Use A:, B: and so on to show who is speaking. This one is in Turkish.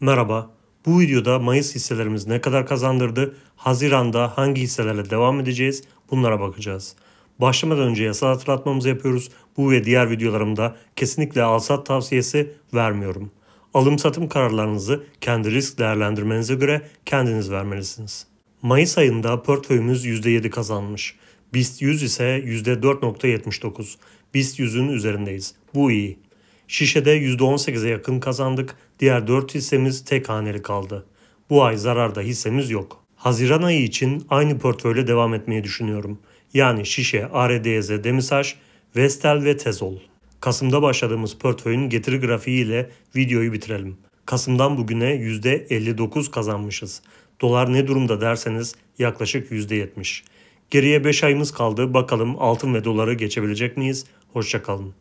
A: Merhaba, bu videoda Mayıs hisselerimiz ne kadar kazandırdı, Haziran'da hangi hisselerle devam edeceğiz bunlara bakacağız. Başlamadan önce yasal hatırlatmamızı yapıyoruz. Bu ve diğer videolarımda kesinlikle alsat tavsiyesi vermiyorum. Alım satım kararlarınızı kendi risk değerlendirmenize göre kendiniz vermelisiniz. Mayıs ayında portföyümüz %7 kazanmış. BIST 100 ise %4.79. BIST 100'ün üzerindeyiz. Bu iyi. Şişe'de %18'e yakın kazandık. Diğer 4 hissemiz tek haneli kaldı. Bu ay zararda hissemiz yok. Haziran ayı için aynı portföyle devam etmeyi düşünüyorum. Yani Şişe, ARDZ, Demisaj, Vestel ve Tezol. Kasım'da başladığımız portföyün getiri grafiği ile videoyu bitirelim. Kasım'dan bugüne %59 kazanmışız. Dolar ne durumda derseniz yaklaşık %70. Geriye 5 ayımız kaldı. Bakalım altın ve doları geçebilecek miyiz? Hoşçakalın.